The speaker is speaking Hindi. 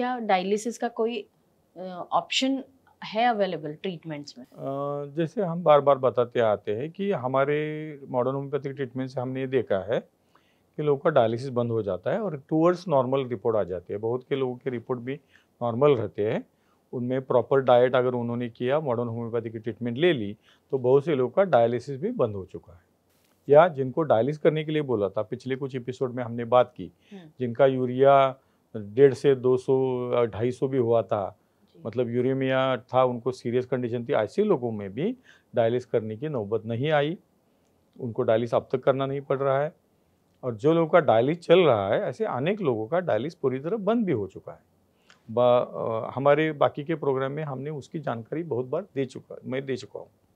क्या डायलिसिस का कोई ऑप्शन है अवेलेबल ट्रीटमेंट्स में जैसे हम बार बार बताते आते हैं कि हमारे मॉडर्न होम्योपैथिक ट्रीटमेंट से हमने ये देखा है कि लोगों का डायलिसिस बंद हो जाता है और टूअर्ड्स नॉर्मल रिपोर्ट आ जाती है बहुत के लोगों के रिपोर्ट भी नॉर्मल रहते हैं उनमें प्रॉपर डाइट अगर उन्होंने किया मॉडर्न होम्योपैथी की ट्रीटमेंट ले ली तो बहुत से लोगों का डायलिसिस भी बंद हो चुका है या जिनको डायलिस करने के लिए बोला था पिछले कुछ एपिसोड में हमने बात की हम्म। जिनका यूरिया डेढ़ से दो सौ ढाई सौ भी हुआ था मतलब यूरेमिया था उनको सीरियस कंडीशन थी ऐसे लोगों में भी डायलिस करने की नौबत नहीं आई उनको डायलिस अब तक करना नहीं पड़ रहा है और जो लोगों का डायलिस चल रहा है ऐसे अनेक लोगों का डायलिस पूरी तरह बंद भी हो चुका है बा, आ, हमारे बाकी के प्रोग्राम में हमने उसकी जानकारी बहुत बार दे चुका मैं दे चुका हूँ